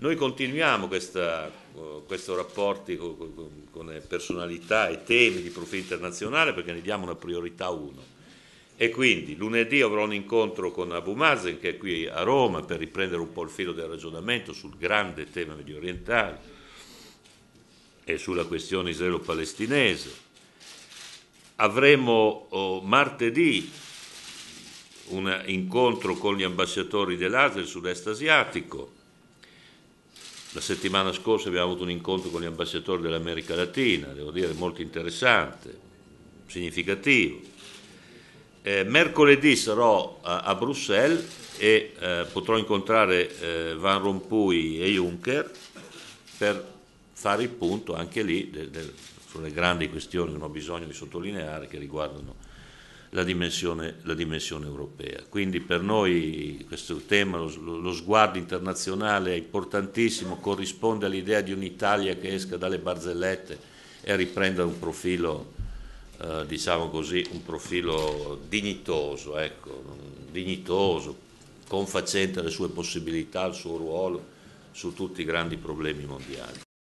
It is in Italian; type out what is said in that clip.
Noi continuiamo questa, eh, questo rapporto con, con personalità e temi di profilo internazionale perché ne diamo una priorità uno. E quindi lunedì avrò un incontro con Abu Mazen che è qui a Roma per riprendere un po' il filo del ragionamento sul grande tema medio orientale e sulla questione israelo-palestinese. Avremo oh, martedì un incontro con gli ambasciatori dell'Asia del sud-est asiatico la settimana scorsa abbiamo avuto un incontro con gli ambasciatori dell'America Latina, devo dire molto interessante, significativo. Eh, mercoledì sarò a, a Bruxelles e eh, potrò incontrare eh, Van Rompuy e Juncker per fare il punto anche lì de, de, sulle grandi questioni che non ho bisogno di sottolineare che riguardano la dimensione, la dimensione europea. Quindi per noi questo tema, lo, lo sguardo internazionale è importantissimo, corrisponde all'idea di un'Italia che esca dalle barzellette e riprenda un profilo, eh, diciamo così, un profilo dignitoso, ecco, dignitoso, confacente alle sue possibilità, al suo ruolo su tutti i grandi problemi mondiali.